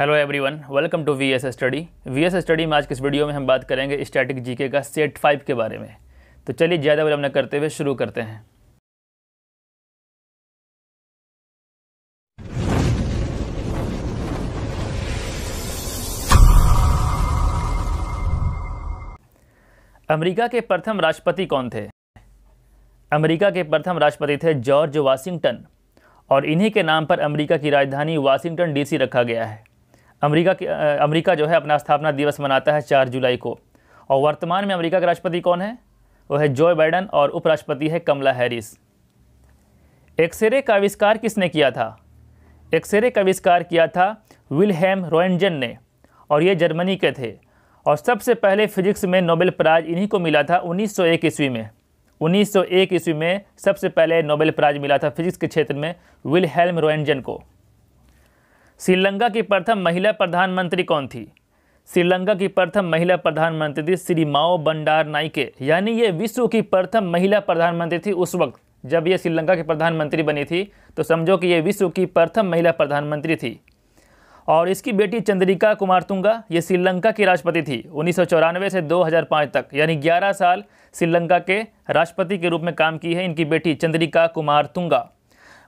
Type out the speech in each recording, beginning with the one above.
hello everyone welcome to V S study V S study में आज किस video में हम बात करेंगे स्टैटिक जीके का सेट फाइव के बारे में तो चलिए ज़्यादा विलंब न करते हुए शुरू करते हैं अमेरिका के प्रथम राष्ट्रपति कौन थे अमेरिका के प्रथम राष्ट्रपति थे जॉर्ज वाशिंगटन और इन्हीं के नाम पर अमेरिका की राजधानी वाशिंगटन डीसी रखा गया है अमेरिका की अमेरिका जो है अपना स्थापना दिवस मनाता है चार जुलाई को और वर्तमान में अमेरिका के राष्ट्रपति कौन है वो है जो बाइडन और उपराष्ट्रपति है कमला हैरिस एक्सरे का आविष्कार किसने किया था एक्सरे का आविष्कार किया था विलहेम रोएंजन ने और ये जर्मनी के थे और सबसे पहले फिजिक्स में नोबेल प्राइज़ इन्हीं को मिला था 1901 ईस्वी में 1901 ईस्वी में सबसे पहले नोबेल प्राइज़ मिला था फिजिक्स के क्षेत्र में विलहेल्म रोएंजन को श्रीलंका की प्रथम महिला प्रधानमंत्री कौन थी श्रीलंका की प्रथम महिला प्रधानमंत्री थी श्री माओ बंडार नाइके यानी ये विश्व की प्रथम महिला प्रधानमंत्री थी उस वक्त जब ये श्रीलंका की प्रधानमंत्री बनी थी तो समझो कि ये विश्व की प्रथम महिला प्रधानमंत्री थी और इसकी बेटी चंद्रिका कुमार तुंगा ये श्रीलंका की राष्ट्रपति थी उन्नीस से 2005 तक यानी 11 साल श्रीलंका के राष्ट्रपति के रूप में काम की है इनकी बेटी चंद्रिका कुमार तुंगा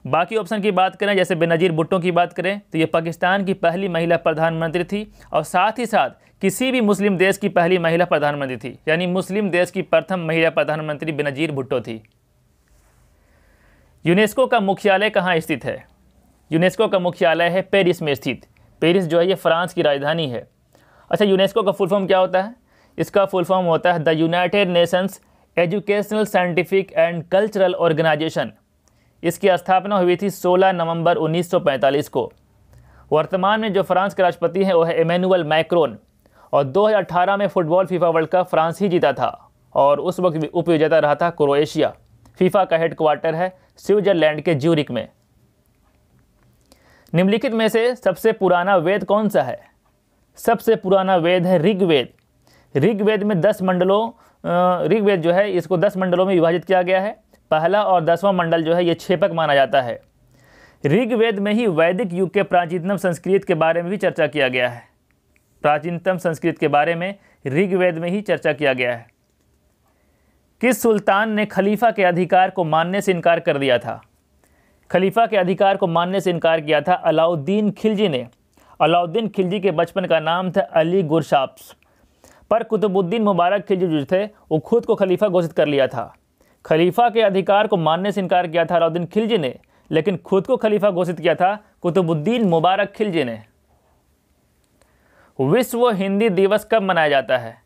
बाकी ऑप्शन की बात करें जैसे बेनज़ीर भुट्टो की बात करें तो ये पाकिस्तान की पहली महिला प्रधानमंत्री थी और साथ ही साथ किसी भी मुस्लिम देश की पहली महिला प्रधानमंत्री थी यानी मुस्लिम देश की प्रथम महिला प्रधानमंत्री बेनज़ीर भुट्टो थी यूनेस्को का मुख्यालय कहाँ स्थित है यूनेस्को का मुख्यालय है पेरिस में स्थित पेरिस जो है ये फ्रांस की राजधानी है अच्छा यूनेस्को का फुल फॉर्म क्या होता है इसका फुल फॉर्म होता है the United Nations educational scientific and cultural organisation इसकी स्थापना हुई थी 16 नवंबर 1945 को वर्तमान में जो फ्रांस के राष्ट्रपति हैं वो है इमैनुअल मैक्रोन और 2018 में football FIFA world cup France ही जीता था और उस वक्त उपविजेता रहा था क्रोएशिया फीफा का हेड क्वार्टर है स्विट्जरलैंड के ज्यूरिक में निम्नलिखित में से सबसे पुराना वेद कौन सा है सबसे पुराना वेद है ऋग्वेद ऋग्वेद में दस मंडलों ऋग्वेद जो है इसको दस मंडलों में विभाजित किया गया है पहला और दसवां मंडल जो है ये छेपक माना जाता है ऋग्वेद में ही वैदिक युग के प्राचीनतम संस्कृत के बारे में भी चर्चा किया गया है प्राचीनतम संस्कृत के बारे में ऋग्वेद में ही चर्चा किया गया है किस सुल्तान ने खलीफा के अधिकार को मानने से इनकार कर दिया था खलीफा के अधिकार को मानने से इनकार किया था अलाउद्दीन खिलजी ने अलाउद्दीन खिलजी के बचपन का नाम था अली गुरशाप्स पर कुतुबुद्दीन मुबारक खिलजी जो थे वो खुद को खलीफा घोषित कर लिया था खलीफा के अधिकार को मानने से इनकार किया था अलाउद्दीन खिलजी ने लेकिन खुद को खलीफा घोषित किया था कुतुबुद्दीन मुबारक खिलजी ने विश्व हिंदी दिवस कब मनाया जाता है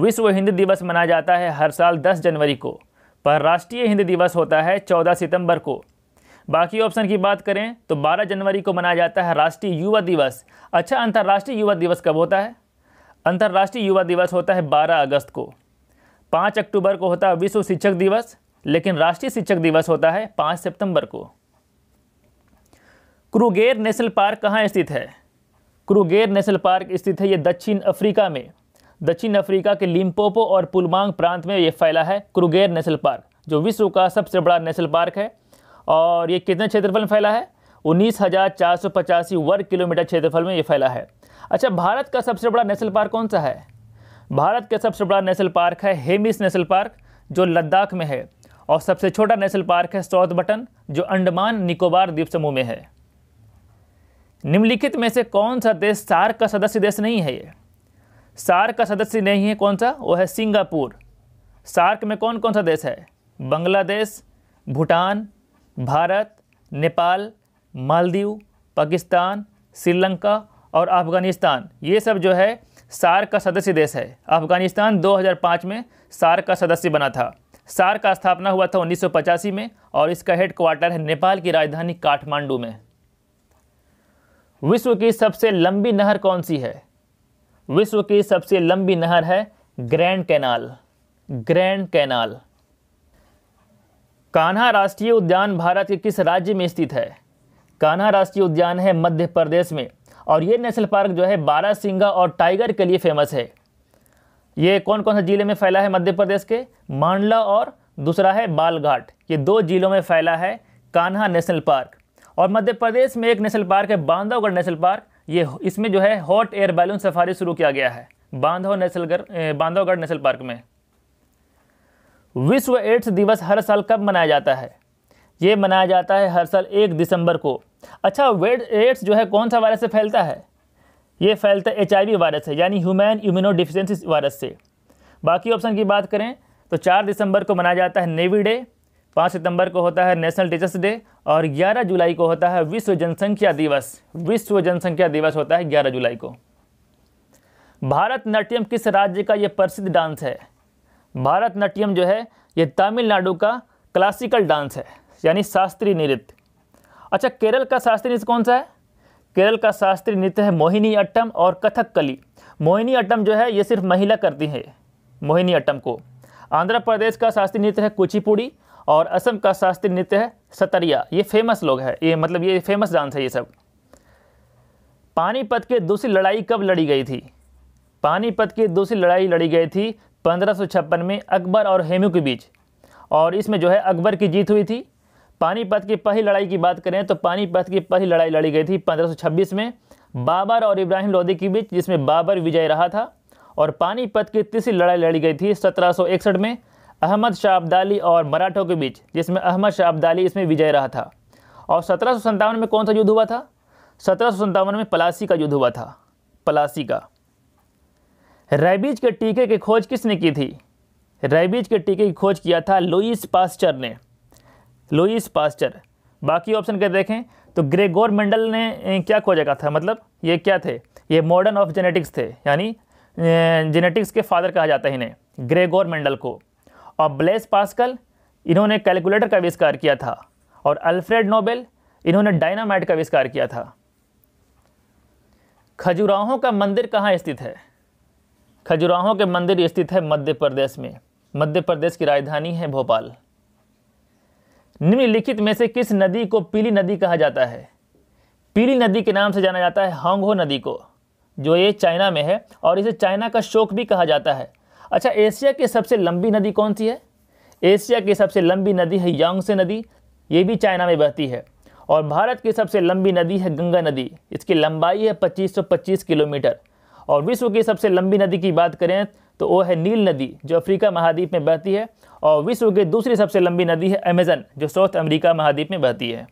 विश्व हिंदी दिवस मनाया जाता है हर साल 10 जनवरी को पर राष्ट्रीय हिंदी दिवस होता है 14 सितंबर को बाकी ऑप्शन की बात करें तो 12 जनवरी को मनाया जाता है राष्ट्रीय युवा दिवस अच्छा अंतर्राष्ट्रीय युवा दिवस कब होता है अंतर्राष्ट्रीय युवा दिवस होता है 12 अगस्त को पाँच अक्टूबर को होता है विश्व शिक्षक दिवस लेकिन राष्ट्रीय शिक्षक दिवस होता है पाँच सितंबर को क्रूगेर नेशनल पार्क कहाँ स्थित है क्रूगेर नेशनल पार्क स्थित है ये दक्षिण अफ्रीका में दक्षिण अफ्रीका के लिम्पोपो और पुलमांग प्रांत में ये फैला है क्रूगेर नेशनल पार्क जो विश्व का सबसे बड़ा नेशनल पार्क है और ये कितने क्षेत्रफल में फैला है उन्नीस वर्ग किलोमीटर क्षेत्रफल में ये फैला है अच्छा भारत का सबसे बड़ा नेशनल पार्क कौन सा है भारत का सबसे बड़ा नेशनल पार्क है हेमिस नेशनल पार्क जो लद्दाख में है और सबसे छोटा नेशनल पार्क है सौथ बटन जो अंडमान निकोबार द्वीप समूह में है निम्नलिखित में से कौन सा देश सार्क का सदस्य देश नहीं है ये सार्क का सदस्य नहीं है कौन सा वो है सिंगापुर सार्क में कौन कौन सा देश है बांग्लादेश भूटान भारत नेपाल मालदीव पाकिस्तान श्रीलंका और अफगानिस्तान ये सब जो है सार का सदस्य देश है अफगानिस्तान 2005 में सार का सदस्य बना था सार का स्थापना हुआ था उन्नीस में और इसका हेड क्वार्टर है नेपाल की राजधानी काठमांडू में विश्व की सबसे लंबी नहर कौन सी है विश्व की सबसे लंबी नहर है grand canal grand canal Kanha राष्ट्रीय उद्यान भारत के किस राज्य में स्थित है कान्हा राष्ट्रीय उद्यान है मध्य प्रदेश में और ये नेशनल पार्क जो है सिंगा और टाइगर के लिए फेमस है ये कौन कौन से ज़िले में फैला है मध्य प्रदेश के मांडला और दूसरा है बालघाट ये दो जिलों में फैला है कान्हा नेशनल पार्क और मध्य प्रदेश में एक नेशनल पार्क है बांधवगढ़ नेशनल पार्क ये इसमें जो है हॉट एयर बैलून सफारी शुरू किया गया है बांधव नेशनल बांधवगढ़ नेशनल पार्क में विश्व एड्स दिवस हर साल कब मनाया जाता है ये मनाया जाता है हर साल एक दिसंबर को अच्छा वेड एड्स जो है कौन सा वायरस से फैलता है ये फैलता है एच वायरस है यानी ह्यूमन इम्यूनो डिफिशेंसी वायरस से बाकी ऑप्शन की बात करें तो चार दिसंबर को मनाया जाता है नेवी डे पाँच सितंबर को होता है नेशनल टीचर्स डे और ग्यारह जुलाई को होता है विश्व जनसंख्या दिवस विश्व जनसंख्या दिवस होता है ग्यारह जुलाई को भारतनाट्यम किस राज्य का यह प्रसिद्ध डांस है भारतनाट्यम जो है ये तमिलनाडु का क्लासिकल डांस है यानी शास्त्रीय नृत्य अच्छा केरल का शास्त्रीय नृत्य कौन सा है केरल का शास्त्रीय नृत्य है मोहिनी अट्टम और कथक कली मोहिनी अट्टम जो है ये सिर्फ महिला करती है मोहिनी अट्टम को आंध्र प्रदेश का शास्त्रीय नृत्य है कुचिपुड़ी और असम का शास्त्रीय नृत्य है सतरिया ये फेमस लोग है ये मतलब ये फेमस डांस है ये सब पानीपत की दूसरी लड़ाई कब लड़ी गई थी पानीपत की दूसरी लड़ाई लड़ी गई थी पंद्रह में अकबर और हेमू के बीच और इसमें जो है अकबर की जीत हुई थी पानीपत की पहली लड़ाई की बात करें तो पानीपत की पहली लड़ाई लड़ी गई थी 1526 में बाबर और इब्राहिम लोदी के बीच जिसमें बाबर विजय रहा था और पानीपत की तीसरी लड़ाई लड़ी गई थी 1761 में अहमद शाह अब्दाली और मराठों के बीच जिसमें अहमद शाह अब्दाली इसमें विजय रहा था और सत्रह में कौन सा युद्ध हुआ था सत्रह में पलासी का युद्ध हुआ था पलासी का रैबीज के टीके की खोज किसने की थी रैबीज के टीके की खोज किया था लुइस पास्चर ने लुइस पास्चर बाकी ऑप्शन के देखें तो ग्रेगोर मेंडल ने क्या खोजा का था मतलब ये क्या थे ये मॉडर्न ऑफ जेनेटिक्स थे यानी जेनेटिक्स के फादर कहा जाता है इन्हें ग्रेगोर मेंडल को और ब्लेस पास्कल इन्होंने कैलकुलेटर का आविष्कार किया था और अल्फ्रेड नोबेल इन्होंने डायनामाइट का आविष्कार किया था खजुराहों का मंदिर कहाँ स्थित है खजुराहों के मंदिर स्थित है मध्य प्रदेश में मध्य प्रदेश की राजधानी है भोपाल निम्नलिखित में से किस नदी को पीली नदी कहा जाता है पीली नदी के नाम से जाना जाता है हांगहो नदी को जो ये चाइना में है और इसे चाइना का शोक भी कहा जाता है अच्छा एशिया की सबसे लंबी नदी कौन सी है एशिया की सबसे लंबी नदी है यांगसे नदी ये भी चाइना में बहती है और भारत की सबसे लंबी नदी है गंगा नदी इसकी लंबाई है 2525 किलोमीटर और विश्व की सबसे लंबी नदी की बात करें तो वो है नील नदी जो अफ्रीका महाद्वीप में बहती है और विश्व की दूसरी सबसे लंबी नदी है अमेजन जो साउथ अमेरिका महाद्वीप में बहती है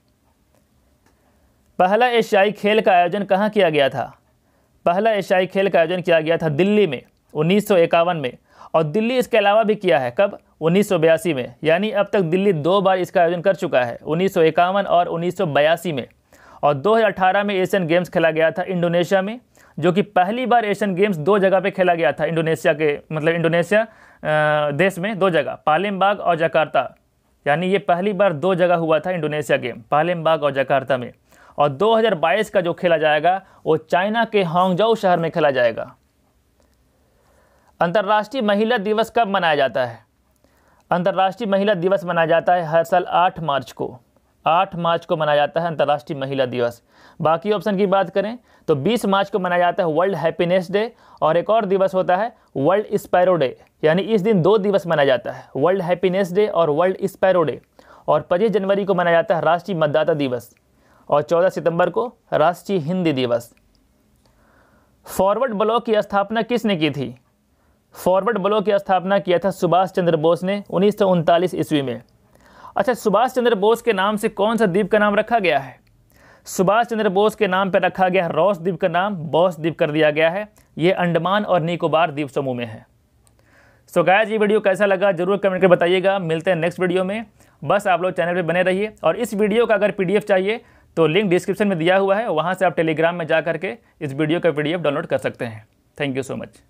पहला एशियाई खेल का आयोजन कहाँ किया गया था पहला एशियाई खेल का आयोजन किया गया था दिल्ली में उन्नीस में और दिल्ली इसके अलावा भी किया है कब उन्नीस में यानी अब तक दिल्ली दो बार इसका आयोजन कर चुका है उन्नीस और उन्नीस में और 2018 में एशियन गेम्स खेला गया था इंडोनेशिया में जो कि पहली बार एशियन गेम्स दो जगह पे खेला गया था इंडोनेशिया के मतलब इंडोनेशिया देश में दो जगह पालिमबाग और जकार्ता यानी ये पहली बार दो जगह हुआ था इंडोनेशिया गेम पालिमबाग और जकार्ता में और 2022 का जो खेला जाएगा वो चाइना के हांगजाऊ शहर में खेला जाएगा अंतर्राष्ट्रीय महिला दिवस कब मनाया जाता है अंतर्राष्ट्रीय महिला दिवस मनाया जाता है हर साल 8 मार्च को आठ मार्च को मनाया जाता है अंतर्राष्ट्रीय महिला दिवस बाकी ऑप्शन की बात करें तो बीस मार्च को मनाया जाता है वर्ल्ड हैप्पीनेस डे और एक और दिवस होता है वर्ल्ड स्पैरो डे यानी इस दिन दो दिवस मनाया जाता है वर्ल्ड हैप्पीनेस डे और वर्ल्ड स्पैरो डे और पच्चीस जनवरी को मनाया जाता है राष्ट्रीय मतदाता दिवस और चौदह सितंबर को राष्ट्रीय हिंदी दिवस फॉरवर्ड ब्लॉक की स्थापना किसने की थी फॉरवर्ड ब्लॉक की स्थापना किया था सुभाष चंद्र बोस ने उन्नीस ईस्वी में अच्छा सुभाष चंद्र बोस के नाम से कौन सा द्वीप का नाम रखा गया है सुभाष चंद्र बोस के नाम पर रखा गया है रॉस द्वीप का नाम बॉस द्वीप कर दिया गया है ये अंडमान और निकोबार द्वीप समूह में है सो so, गायज ये वीडियो कैसा लगा जरूर कमेंट कर बताइएगा मिलते हैं नेक्स्ट वीडियो में बस आप लोग चैनल पर बने रहिए और इस वीडियो का अगर पी चाहिए तो लिंक डिस्क्रिप्शन में दिया हुआ है वहाँ से आप टेलीग्राम में जा करके इस वीडियो का पी डाउनलोड कर सकते हैं थैंक यू सो मच